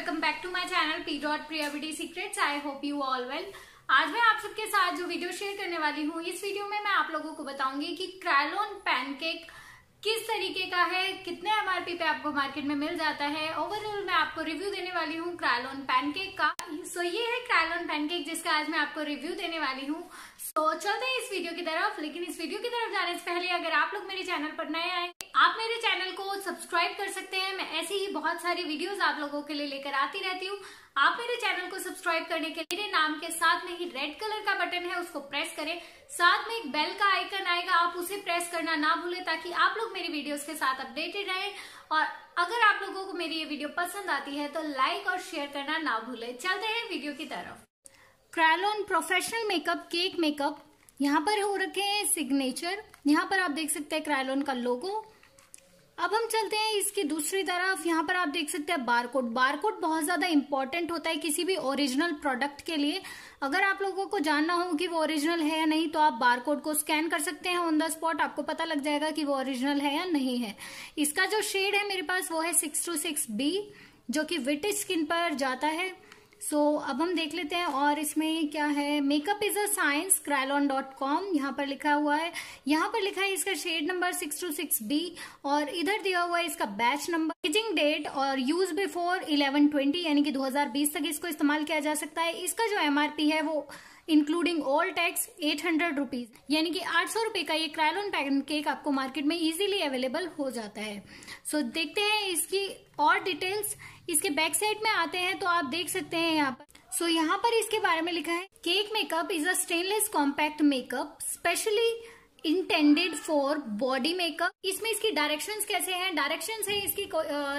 welcome back to my channel P dot प्रियविटी secrets I hope you all well आज मैं आप सबके साथ जो वीडियो शेयर करने वाली हूँ इस वीडियो में मैं आप लोगों को बताऊंगी कि क्रैलोन पैनकेक किस तरीके का है कितने एमआरपी पे आपको मार्केट में मिल जाता है ओवरऑल मैं आपको रिव्यू देने वाली हूँ क्रैलोन पैनकेक का सो ये है क्रैलोन पैनकेक जिसका आज मैं आपको रिव्यू देने वाली हूँ सो चलते हैं इस वीडियो की तरफ लेकिन इस वीडियो की तरफ जाने से पहले अगर आप लोग मेरे चैनल पर नए आए आप मेरे चैनल सब्सक्राइब कर सकते हैं मैं ऐसी ही बहुत सारी वीडियोस आप लोगों के लिए लेकर आती रहती हूँ आप मेरे चैनल को सब्सक्राइब करने के मेरे नाम के साथ में ही रेड कलर का बटन है उसको प्रेस करें साथ में एक बेल का आइकन आएगा आप उसे प्रेस करना ना भूलें ताकि आप लोग मेरी वीडियोस के साथ अपडेटेड रहें और अगर आप लोगों को मेरी ये वीडियो पसंद आती है तो लाइक और शेयर करना ना भूलें चलते हैं वीडियो की तरफ Kryolan professional makeup cake makeup यहाँ पर हो रखे हैं सिग्नेचर यहाँ पर आप देख सकते हैं क्रैलोन का लोगो अब हम चलते हैं इसकी दूसरी तरफ यहाँ पर आप देख सकते हैं बारकोड बारकोड बहुत ज़्यादा इंपॉर्टेंट होता है किसी भी ओरिजिनल प्रोडक्ट के लिए अगर आप लोगों को जानना हो कि वो ओरिजिनल है या नहीं तो आप बारकोड को स्कैन कर सकते हैं ऑन द स्पॉट आपको पता लग जाएगा कि वो ओरिजिनल है या नहीं है इसका जो शेड है मेरे पास वो है सिक्स टू सिक्स बी जो कि विटिश स्किन पर जाता है सो so, अब हम देख लेते हैं और इसमें क्या है makeup is a science Kryolan dot com यहाँ पर लिखा हुआ है यहाँ पर लिखा है इसका shade number six two six B और इधर दिया हुआ है इसका बैच नंबर पैकेजिंग डेट और यूज बिफोर इलेवन ट्वेंटी यानी कि 2020 तक इसको इस्तेमाल किया जा सकता है इसका जो एमआरपी है वो including all tax eight hundred rupees यानी कि आठ सौ रुपए का ये क्रायलोन पैटर्न केक आपको मार्केट में इजीली अवेलेबल हो जाता है सो so, देखते हैं इसकी और डिटेल्स इसके बैक साइड में आते हैं तो आप देख सकते हैं यहाँ पर सो so, यहाँ पर इसके बारे में लिखा है cake makeup is a stainless compact makeup specially intended for body makeup इसमें इसकी डायरेक्शंस कैसे हैं डायरेक्शंस है इसकी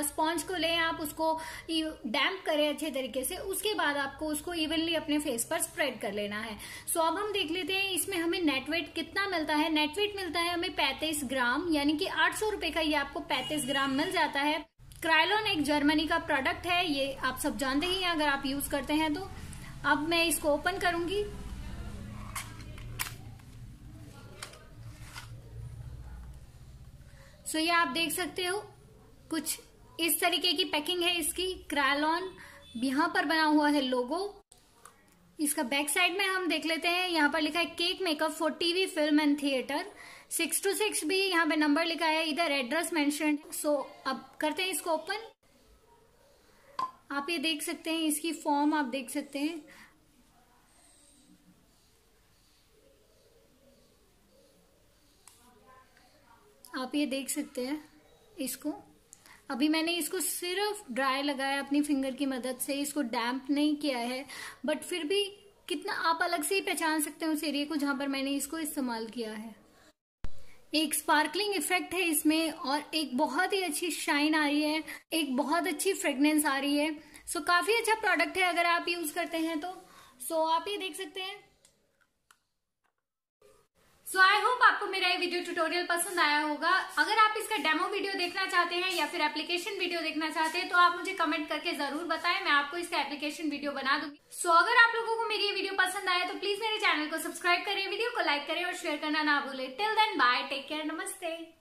स्पॉन्ज को लें आप उसको डैम्प करें अच्छे तरीके से उसके बाद आपको उसको इवनली अपने फेस पर स्प्रेड कर लेना है सो so, अब हम देख लेते हैं इसमें हमें नेटवेट कितना मिलता है नेटवेट मिलता है हमें पैंतीस ग्राम यानी कि आठ सौ रुपए का ये आपको पैंतीस ग्राम मिल जाता है क्रायलॉन एक जर्मनी का प्रोडक्ट है ये आप सब जानते ही हैं अगर आप यूज करते हैं तो अब मैं इसको ओपन करूंगी सो ये आप देख सकते हो कुछ इस तरीके की पैकिंग है इसकी क्रायलॉन यहां पर बना हुआ है लोगो इसका बैक साइड में हम देख लेते हैं यहाँ पर लिखा है cake makeup for TV film and theatre six two six भी यहाँ पे नंबर लिखा है इधर एड्रेस मेंशन सो अब करते हैं इसको ओपन आप ये देख सकते हैं इसकी फॉर्म आप देख सकते हैं आप ये देख सकते हैं इसको अभी मैंने इसको सिर्फ ड्राई लगाया अपनी फिंगर की मदद से इसको डैम्प नहीं किया है बट फिर भी कितना आप अलग से ही पहचान सकते हैं उस एरिया को जहां पर मैंने इसको इस्तेमाल किया है एक स्पार्कलिंग इफेक्ट है इसमें और एक बहुत ही अच्छी शाइन आ रही है एक बहुत अच्छी फ्रेग्रेंस आ रही है सो so, काफी अच्छा प्रोडक्ट है अगर आप यूज करते हैं तो सो so, आप ये देख सकते हैं सो आई होप आपको मेरा ये वीडियो ट्यूटोरियल पसंद आया होगा अगर आप इसका डेमो वीडियो देखना चाहते हैं या फिर एप्लीकेशन वीडियो देखना चाहते हैं तो आप मुझे कमेंट करके जरूर बताएं मैं आपको इसका एप्लीकेशन वीडियो बना दूंगी सो so, अगर आप लोगों को मेरी ये वीडियो पसंद आया तो प्लीज मेरे चैनल को सब्सक्राइब करें वीडियो को लाइक करें और शेयर करना ना भूले till then bye take care नमस्ते